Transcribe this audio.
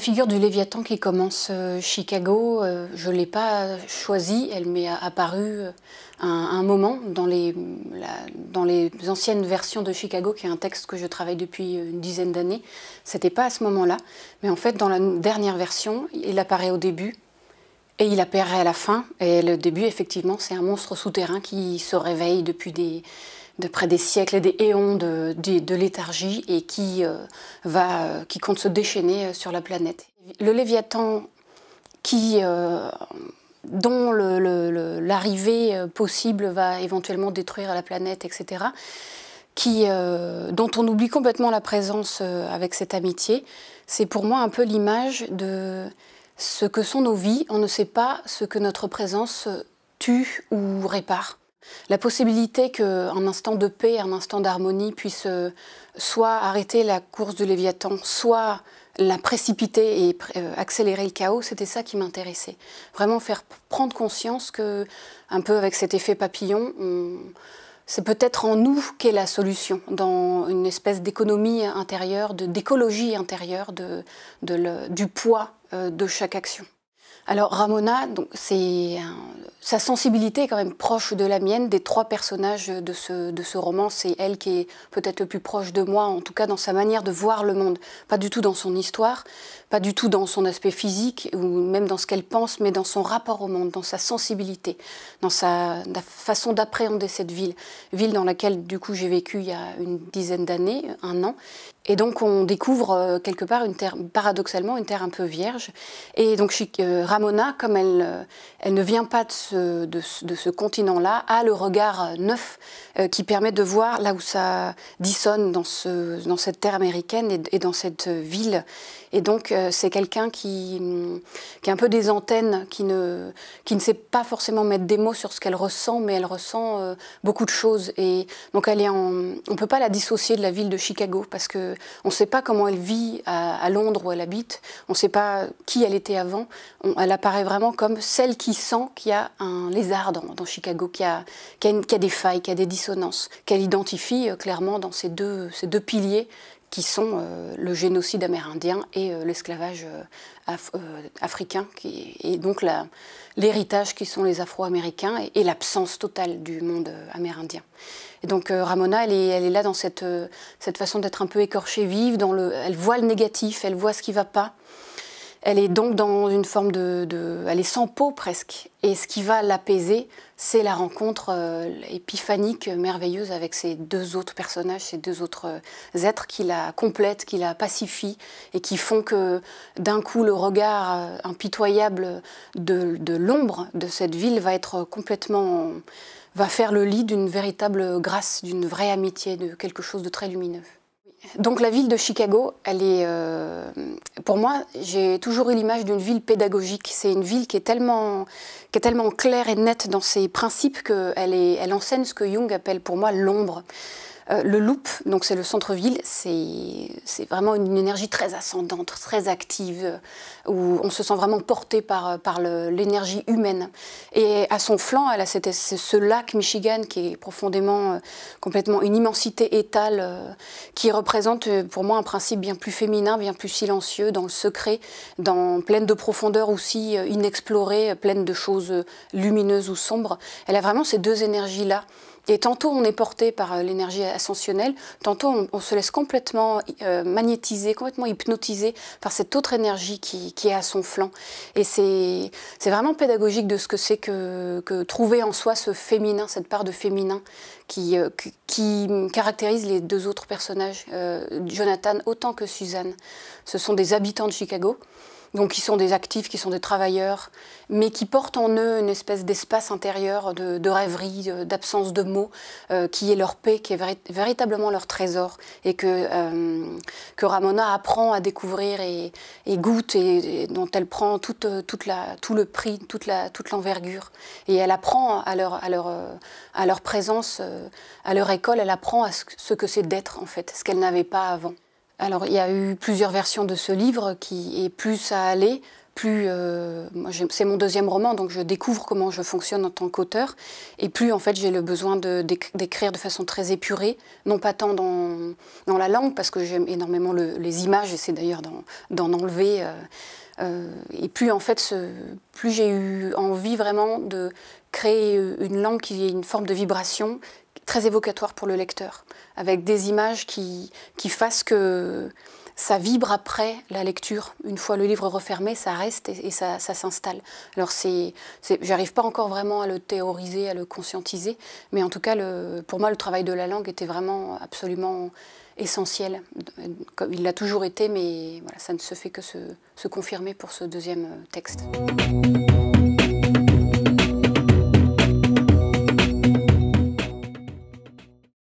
figure du Léviathan qui commence euh, Chicago, euh, je ne l'ai pas choisie, elle m'est apparue à euh, un, moment dans les, dans les anciennes versions de Chicago, qui est un texte que je travaille depuis une dizaine d'années. C'était pas à ce moment-là, mais en fait, dans la dernière version, il apparaît au début et il apparaît à la fin. Et le début, effectivement, c'est un monstre souterrain qui se réveille depuis des de près des siècles et des éons de, léthargie et qui, euh, va, euh, qui compte se déchaîner euh, sur la planète. Le Léviathan, qui, dont l'arrivée possible va éventuellement détruire la planète, etc., qui, dont on oublie complètement la présence avec cette amitié, c'est pour moi un peu l'image de ce que sont nos vies. On ne sait pas ce que notre présence tue ou répare. La possibilité qu'un instant de paix, un instant d'harmonie puisse euh, soit arrêter la course du Léviathan, soit la précipiter et euh, accélérer le chaos, c'était ça qui m'intéressait. Vraiment faire prendre conscience que, un peu avec cet effet papillon, c'est peut-être en nous qu'est la solution, dans une espèce d'économie intérieure, d'écologie intérieure, du poids euh, de chaque action. Alors Ramona, donc, c'est sa sensibilité est quand même proche de la mienne. Des trois personnages de ce, de ce roman, c'est elle qui est peut-être le plus proche de moi, en tout cas dans sa manière de voir le monde. Pas du tout dans son histoire, pas du tout dans son aspect physique ou même dans ce qu'elle pense, mais dans son rapport au monde, dans sa sensibilité, dans sa façon d'appréhender cette ville. Ville dans laquelle du coup j'ai vécu il y a une dizaine d'années, un an. Et donc on découvre euh, quelque part une terre, paradoxalement une terre un peu vierge. Et donc je suis, euh, Ramona, comme euh, elle, ne vient pas de ce continent-là, a le regard euh, neuf euh, qui permet de voir là où ça dissonne dans, ce, dans cette terre américaine et, dans cette ville. Et donc, euh, c'est quelqu'un qui, qui a un peu des antennes, qui ne, qui ne sait pas forcément mettre des mots sur ce qu'elle ressent, mais elle ressent euh, beaucoup de choses. Et donc, elle est on ne peut pas la dissocier de la ville de Chicago, parce qu'on ne sait pas comment elle vit à, Londres où elle habite, on ne sait pas qui elle était avant. elle apparaît vraiment comme celle qui sent qu'il y a un lézard dans, Chicago, qui a, qui a des failles, qui a des qu'elle identifie euh, clairement dans ces deux, piliers qui sont euh, le génocide amérindien et euh, l'esclavage africain, et donc l'héritage qui sont les Afro-Américains et, l'absence totale du monde amérindien. Et donc Ramona, elle est, là dans cette, façon d'être un peu écorchée vive, dans le, elle voit le négatif, elle voit ce qui ne va pas. Elle est donc dans une forme de, Elle est sans peau presque. Et ce qui va l'apaiser, c'est la rencontre euh, épiphanique, merveilleuse avec ces deux autres personnages, ces deux autres euh, êtres qui la complètent, qui la pacifient et qui font que d'un coup le regard euh, impitoyable de, de l'ombre de cette ville va être complètement. va faire le lit d'une véritable grâce, d'une vraie amitié, de quelque chose de très lumineux. Donc la ville de Chicago, elle est, euh, pour moi, j'ai toujours eu l'image d'une ville pédagogique. C'est une ville qui est tellement, claire et nette dans ses principes qu'elle elle enseigne ce que Jung appelle pour moi l'ombre. Euh, le Loop, donc c'est le centre-ville, c'est vraiment une énergie très ascendante, très active, euh, où on se sent vraiment porté par, euh, par l'énergie humaine. Et à son flanc, elle a cette, ce lac Michigan qui est profondément, complètement une immensité étale, qui représente pour moi un principe bien plus féminin, bien plus silencieux, dans le secret, dans, pleine de profondeur aussi inexplorée, pleine de choses lumineuses ou sombres. Elle a vraiment ces deux énergies-là et tantôt on est porté par euh, l'énergie ascensionnelle, tantôt on, se laisse complètement euh, magnétiser, complètement hypnotiser par cette autre énergie qui, est à son flanc. Et c'est vraiment pédagogique de ce que c'est que, trouver en soi ce féminin, cette part de féminin qui, euh, caractérise les deux autres personnages, Jonathan autant que Suzanne. Ce sont des habitants de Chicago donc qui sont des actifs, qui sont des travailleurs, mais qui portent en eux une espèce d'espace intérieur de, rêverie, d'absence de mots, euh, qui est leur paix, qui est véritablement leur trésor, et que, euh, que Ramona apprend à découvrir et, goûte, et, dont elle prend tout le prix, toute, l'envergure. Et elle apprend à leur, présence, euh, à leur école, elle apprend à ce que c'est d'être, en fait, ce qu'elle n'avait pas avant. Alors, il y a eu plusieurs versions de ce livre qui, et plus ça allait, plus. Euh, c'est mon deuxième roman, donc je découvre comment je fonctionne en tant qu'auteur. Et plus, en fait, j'ai le besoin d'écrire de, façon très épurée, non pas tant dans, la langue, parce que j'aime énormément les images, c'est d'ailleurs d'en enlever. Euh, euh, et plus, en fait, plus j'ai eu envie vraiment de créer euh, une langue qui ait une forme de vibration très évocatoire pour le lecteur, avec des images qui, qui fassent que ça vibre après la lecture. Une fois le livre refermé, ça reste et, ça, s'installe. Alors, c'est, j'arrive pas encore vraiment à le théoriser, à le conscientiser, mais en tout cas, le, pour moi, le travail de la langue était vraiment absolument essentiel. Il l'a toujours été, mais voilà, ça ne se fait que se, se confirmer pour ce deuxième euh, texte.